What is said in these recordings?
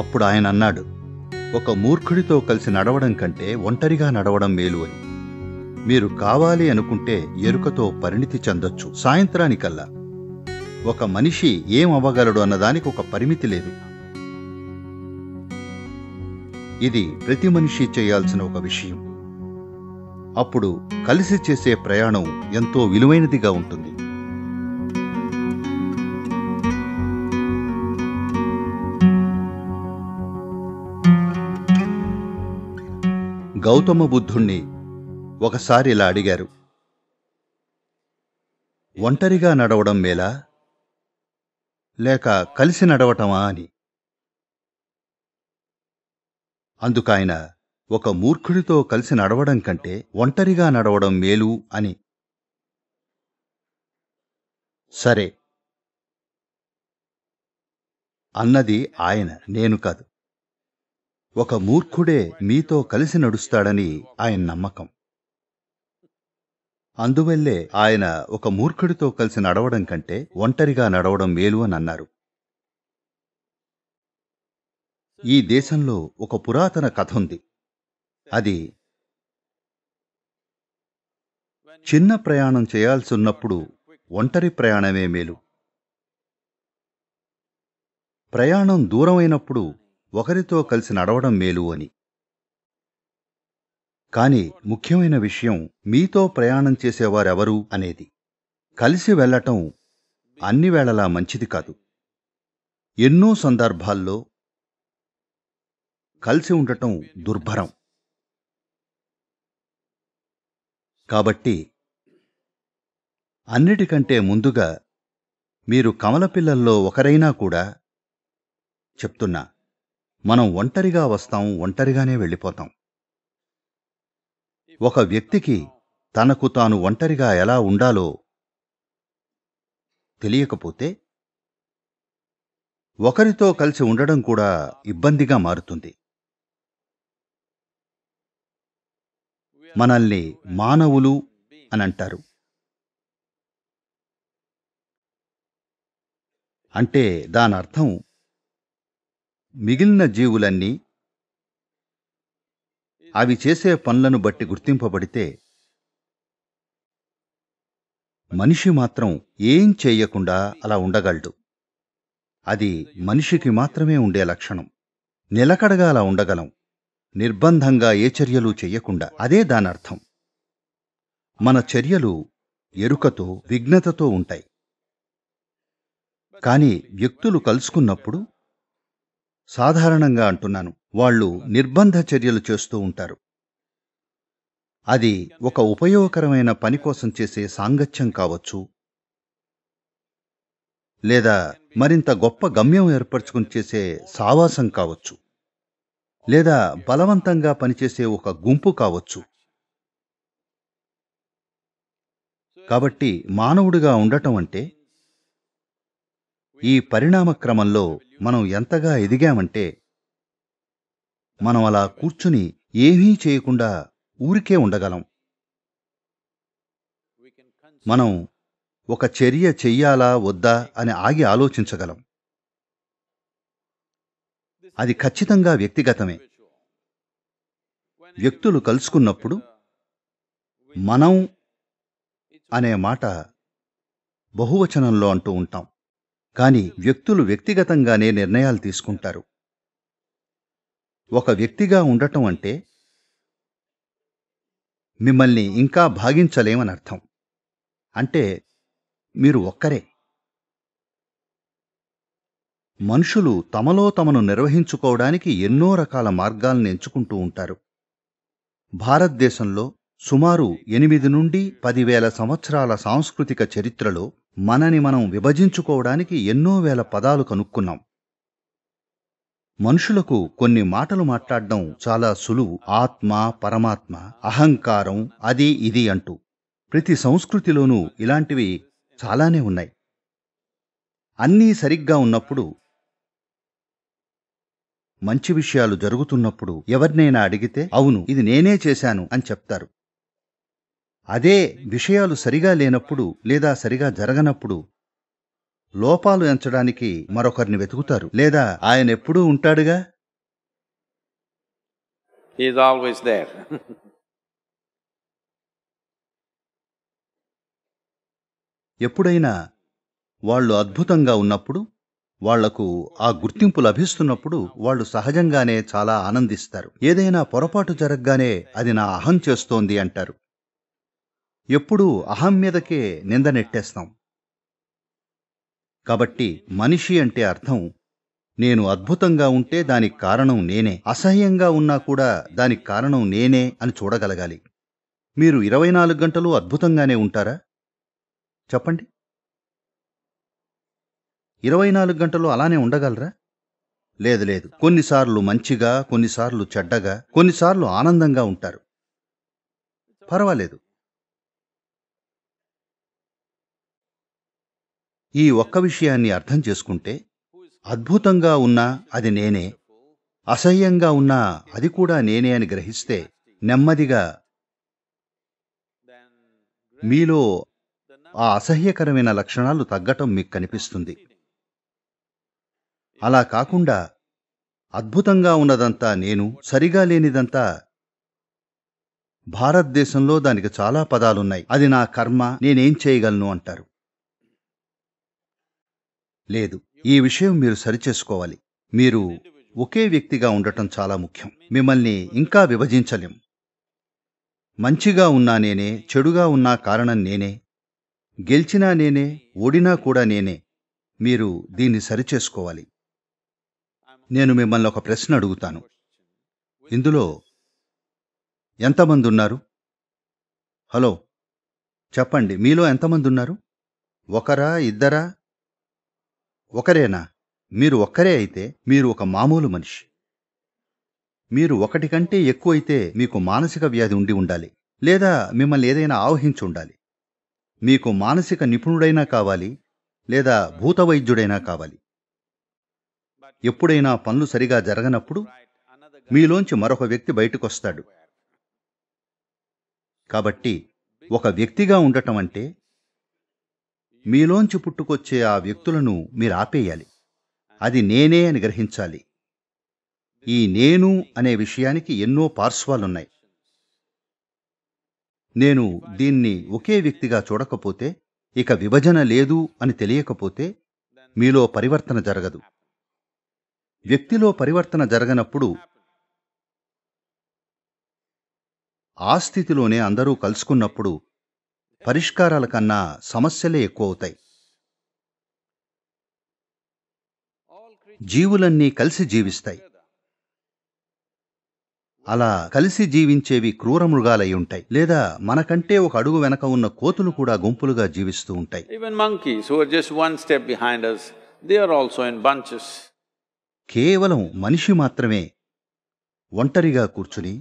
అప్పుడు ఆయన అన్నాడు ఒక మూర్ఖుడితో కలిసి నడవడం కంటే ఒంటరిగా నడవడం మేలు అని మీరు కావాలి అనుకుంటే ఎరుకతో పరిణితి చెందొచ్చు సాయంత్రానికల్లా ఒక మనిషి ఏం అవ్వగలడు అన్నదానికి ఒక పరిమితి లేదు ఇది ప్రతి మనిషి చేయాల్సిన ఒక విషయం అప్పుడు కలిసి చేసే ప్రయాణం ఎంతో విలువైనదిగా ఉంటుంది గౌతమ బుద్ధుణ్ణి ఒకసారి ఇలా అడిగారు ఒంటరిగా నడవడం మేలా లేక కలిసి నడవటమా అని అందుకాయన ఒక మూర్ఖుడితో కలిసి నడవడం కంటే ఒంటరిగా నడవడం మేలు అని సరే అన్నది ఆయన నేను కాదు ఒక మూర్ఖుడే మీతో కలిసి నడుస్తాడని ఆయన నమ్మకం అందువల్లే ఆయన ఒక మూర్ఖుడితో కలిసి నడవడం కంటే ఒంటరిగా నడవడం మేలు అని అన్నారు ఈ దేశంలో ఒక పురాతన కథ ఉంది అది చిన్న ప్రయాణం చేయాల్సి ఉన్నప్పుడు ఒంటరి ప్రయాణమే మేలు ప్రయాణం దూరమైనప్పుడు ఒకరితో కలిసి నడవడం మేలు అని కాని ముఖ్యమైన విషయం మీతో ప్రయాణం చేసేవారెవరు అనేది కలిసి వెళ్లటం అన్ని వేళలా మంచిది కాదు ఎన్నో సందర్భాల్లో కలిసి ఉండటం దుర్భరం కాబట్టి అన్నిటికంటే ముందుగా మీరు కమలపిల్లల్లో ఒకరైనా కూడా చెప్తున్నా మనం ఒంటరిగా వస్తాం ఒంటరిగానే వెళ్ళిపోతాం ఒక వ్యక్తికి తనకు తాను ఒంటరిగా ఎలా ఉండాలో తెలియకపోతే ఒకరితో కలిసి ఉండడం కూడా ఇబ్బందిగా మారుతుంది మనల్ని మానవులు అని అంటారు అంటే దానర్థం మిగిలిన జీవులన్నీ అవి చేసే పనులను బట్టి గుర్తింపబడితే మనిషి మాత్రం ఏం చేయకుండా అలా ఉండగలడు అది మనిషికి మాత్రమే ఉండే లక్షణం నిలకడగా అలా ఉండగలం నిర్బంధంగా ఏ చర్యలు చెయ్యకుండా అదే దానర్థం మన చర్యలు ఎరుకతో విఘ్నతతో ఉంటాయి కానీ వ్యక్తులు కలుసుకున్నప్పుడు సాధారణంగా అంటున్నాను వాళ్ళు నిర్బంధ చర్యలు చేస్తూ ఉంటారు అది ఒక ఉపయోగకరమైన పని కోసం చేసే సాంగత్యం కావచ్చు లేదా మరింత గొప్ప గమ్యం ఏర్పరచుకుని చేసే సావాసం కావచ్చు లేదా బలవంతంగా పనిచేసే ఒక గుంపు కావచ్చు కాబట్టి మానవుడిగా ఉండటం అంటే ఈ పరిణామ క్రమంలో మనం ఎంతగా ఎదిగామంటే మనం అలా కూర్చుని ఏమీ చేయకుండా ఊరికే ఉండగలం మనం ఒక చర్య చెయ్యాలా వద్దా అని ఆగి ఆలోచించగలం అది ఖచ్చితంగా వ్యక్తిగతమే వ్యక్తులు కలుసుకున్నప్పుడు మనం అనే మాట బహువచనంలో అంటూ ఉంటాం కాని వ్యక్తులు వ్యక్తిగతంగానే నిర్ణయాలు తీసుకుంటారు ఒక వ్యక్తిగా ఉండటం అంటే మిమ్మల్ని ఇంకా భాగించలేమని అర్థం అంటే మీరు ఒక్కరే మనుషులు తమలో తమను నిర్వహించుకోవడానికి ఎన్నో రకాల మార్గాలను ఎంచుకుంటూ ఉంటారు భారతదేశంలో సుమారు ఎనిమిది నుండి పదివేల సంవత్సరాల సాంస్కృతిక చరిత్రలో మనని మనం విభజించుకోవడానికి ఎన్నో వేల పదాలు కనుక్కున్నాం మనుషులకు కొన్ని మాటలు మాట్లాడడం చాలా సులువు ఆత్మ పరమాత్మ అహంకారం అది ఇది అంటూ ప్రతి సంస్కృతిలోనూ ఇలాంటివి చాలానే ఉన్నాయి అన్నీ సరిగ్గా ఉన్నప్పుడు మంచి విషయాలు జరుగుతున్నప్పుడు ఎవరినైనా అడిగితే అవును ఇది నేనే చేశాను అని చెప్తారు అదే విషయాలు సరిగా లేనప్పుడు లేదా సరిగా జరగనప్పుడు లోపాలు ఎంచడానికి మరొకరిని వెతుకుతారు లేదా ఆయన ఎప్పుడూ ఉంటాడుగా ఎప్పుడైనా వాళ్ళు అద్భుతంగా ఉన్నప్పుడు వాళ్లకు ఆ గుర్తింపు లభిస్తున్నప్పుడు వాళ్ళు సహజంగానే చాలా ఆనందిస్తారు ఏదైనా పొరపాటు జరగగానే అది నా అహం చేస్తోంది అంటారు ఎప్పుడూ అహం మీదకే నింద నెట్టేస్తాం కాబట్టి మనిషి అంటే అర్థం నేను అద్భుతంగా ఉంటే దానికి కారణం నేనే అసహ్యంగా ఉన్నా కూడా దానికి కారణం నేనే అని చూడగలగాలి మీరు ఇరవై నాలుగు గంటలు అద్భుతంగానే ఉంటారా చెప్పండి ఇరవై నాలుగు గంటలు అలానే ఉండగలరా లేదు లేదు కొన్నిసార్లు మంచిగా కొన్నిసార్లు చెడ్డగా కొన్నిసార్లు ఆనందంగా ఉంటారు పర్వాలేదు ఈ ఒక్క విషయాన్ని అర్థం చేసుకుంటే అద్భుతంగా ఉన్నా అది నేనే అసహ్యంగా ఉన్నా అది కూడా నేనే అని గ్రహిస్తే నెమ్మదిగా మీలో ఆ అసహ్యకరమైన లక్షణాలు తగ్గటం మీకు కనిపిస్తుంది అలా కాకుండా అద్భుతంగా ఉన్నదంతా నేను సరిగా లేనిదంతా భారతదేశంలో దానికి చాలా పదాలున్నాయి అది నా కర్మ నేనేం చేయగలను అంటారు లేదు ఈ విషయం మీరు సరిచేసుకోవాలి మీరు ఒకే వ్యక్తిగా ఉండటం చాలా ముఖ్యం మిమ్మల్ని ఇంకా విభజించలేం మంచిగా ఉన్నా నేనే చెడుగా ఉన్నా కారణం నేనే గెలిచినా నేనే ఓడినా కూడా నేనే మీరు దీన్ని సరిచేసుకోవాలి నేను మిమ్మల్ని ఒక ప్రశ్న అడుగుతాను ఇందులో ఎంతమంది ఉన్నారు హలో చెప్పండి మీలో ఎంతమంది ఉన్నారు ఒకరా ఇద్దరా ఒకరేనా మీరు ఒక్కరే అయితే మీరు ఒక మామూలు మనిషి మీరు ఒకటి కంటే ఎక్కువైతే మీకు మానసిక వ్యాధి ఉండి ఉండాలి లేదా మిమ్మల్ని ఏదైనా ఆవహించి ఉండాలి మీకు మానసిక నిపుణుడైనా కావాలి లేదా భూత వైద్యుడైనా కావాలి ఎప్పుడైనా పనులు సరిగా జరగనప్పుడు మీలోంచి మరొక వ్యక్తి బయటకొస్తాడు కాబట్టి ఒక వ్యక్తిగా ఉండటం అంటే మీలోంచి పుట్టుకొచ్చే ఆ వ్యక్తులను మీరు ఆపేయాలి అది నేనే అని గ్రహించాలి ఈ నేను అనే విషయానికి ఎన్నో పార్శ్వాలున్నాయి నేను దీన్ని ఒకే వ్యక్తిగా చూడకపోతే ఇక విభజన లేదు అని తెలియకపోతే మీలో పరివర్తన జరగదు వ్యక్తిలో పరివర్తన జరగనప్పుడు ఆ స్థితిలోనే అందరూ కలుసుకున్నప్పుడు పరిష్కారాల కన్నా సమస్యలే ఎక్కువవుతాయి జీవులన్నీ కలిసి జీవిస్తాయి అలా కలిసి జీవించేవి క్రూర మృగాలై ఉంటాయి లేదా మనకంటే ఒక అడుగు వెనక ఉన్న కోతులు కూడా గుంపులుగా జీవిస్తూ ఉంటాయి కేవలం మనిషి మాత్రమే ఒంటరిగా కూర్చుని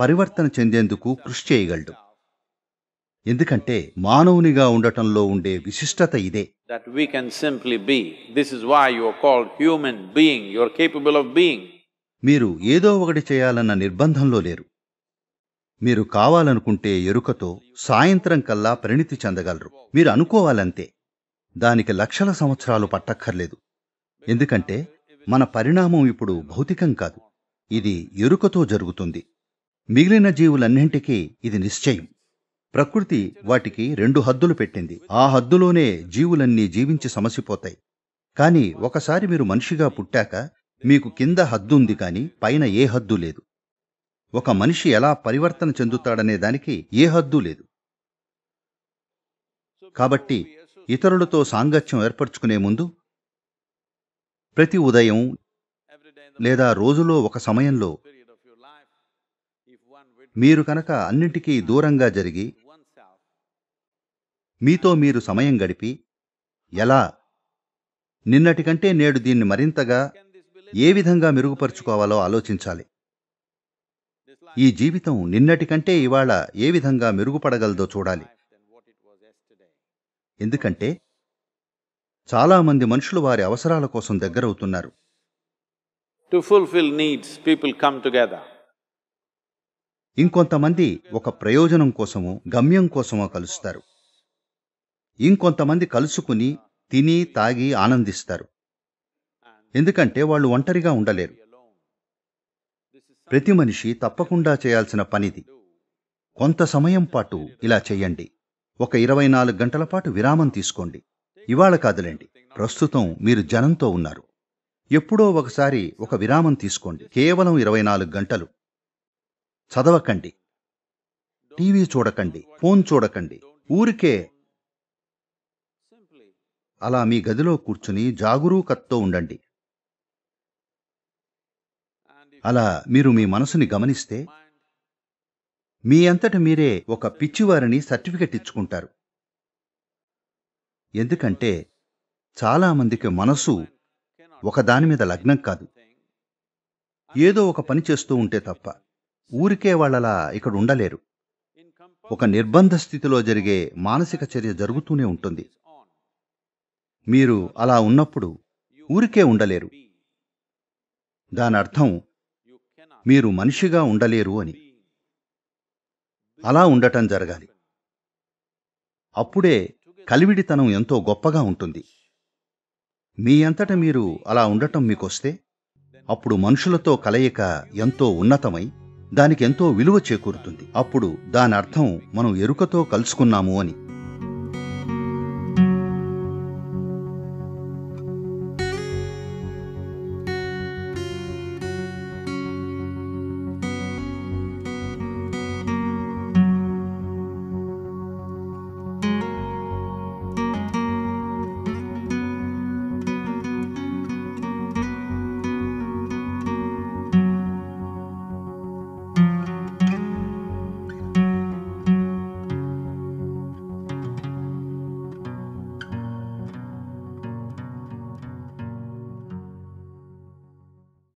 పరివర్తన చెందేందుకు కృషి చేయగలడు ఎందుకంటే మానవునిగా ఉండటంలో ఉండే విశిష్టత ఇదే that we can simply be this is why you are called human being you are capable of being మీరు ఏదో ఒకటి చేయాలన్న నిర్బంధంలో లేరు మీరు కావాలనుకుంటే ఎరుకతో సాయంత్రం కల్లా పరిణితి చెందగలరు మీరు అనుకోవాలంతే దానికి లక్షల సంవత్సరాలు పట్టక్కర్లేదు ఎందుకంటే మన పరిణామం ఇప్పుడు భౌతికం కాదు ఇది ఎరుకతో జరుగుతుంది మిగిలిన జీవులన్నింటికీ ఇది నిశ్చయం ప్రకృతి వాటికి రెండు హద్దులు పెట్టింది ఆ హద్దులోనే జీవులన్నీ జీవించి సమసిపోతాయి కానీ ఒకసారి మీరు మనిషిగా పుట్టాక మీకు కింద హద్దుంది కాని పైన ఏ హద్దు లేదు ఒక మనిషి ఎలా పరివర్తన చెందుతాడనే దానికి ఏ హద్దు లేదు కాబట్టి ఇతరులతో సాంగత్యం ఏర్పరచుకునే ముందు ప్రతి ఉదయం లేదా రోజులో ఒక సమయంలో మీరు కనుక అన్నింటికీ దూరంగా జరిగి మీతో మీరు సమయం గడిపి ఎలా నిన్నటి కంటే నేడు దీన్ని మరింతగా ఏ విధంగా మెరుగుపరుచుకోవాలో ఆలోచించాలి ఈ జీవితం నిన్నటి కంటే ఇవాళ ఏ విధంగా మెరుగుపడగలదో చూడాలి ఎందుకంటే చాలామంది మనుషులు వారి అవసరాల కోసం దగ్గరవుతున్నారు to fulfil needs people come together ఇంకొంతమంది ఒక ప్రయోజనం కోసమో గమ్యం కోసమో కలుస్తారు ఇంకొంతమంది కలుసుకుని తిని తాగి ఆనందిస్తారు ఎందుకంటే వాళ్ళు ఒంటరిగా ఉండలేరు ప్రతి మనిషి తప్పకుండా చేయాల్సిన పనిది కొంత సమయం పాటు ఇలా చేయండి ఒక ఇరవై నాలుగు గంటల పాటు విరామం తీసుకోండి ఇవాళ కాదులేండి ప్రస్తుతం మీరు జనంతో ఉన్నారు ఎప్పుడో ఒకసారి ఒక విరామం తీసుకోండి కేవలం ఇరవై నాలుగు గంటలు చదవకండి టీవీ చూడకండి ఫోన్ చూడకండి ఊరికే అలా మీ గదిలో కూర్చుని జాగరూకతతో ఉండండి అలా మీరు మీ మనసుని గమనిస్తే మీ అంతట మీరే ఒక పిచ్చివారిని సర్టిఫికెట్ ఇచ్చుకుంటారు ఎందుకంటే చాలామందికి మనసు ఒకదాని మీద లగ్నం కాదు ఏదో ఒక పని చేస్తూ ఉంటే తప్ప ఊరికే వాళ్ళలా ఇక్కడ ఉండలేరు ఒక నిర్బంధ స్థితిలో జరిగే మానసిక చర్య జరుగుతూనే ఉంటుంది మీరు అలా ఉన్నప్పుడు ఊరికే ఉండలేరు దాని అర్థం మీరు మనిషిగా ఉండలేరు అని అలా ఉండటం జరగాలి అప్పుడే కలివిడితనం ఎంతో గొప్పగా ఉంటుంది మీ అంతట మీరు అలా ఉండటం మీకొస్తే అప్పుడు మనుషులతో కలయిక ఎంతో ఉన్నతమై దానికెంతో విలువ చేకూరుతుంది అప్పుడు దాని అర్థం మనం ఎరుకతో కలుసుకున్నాము అని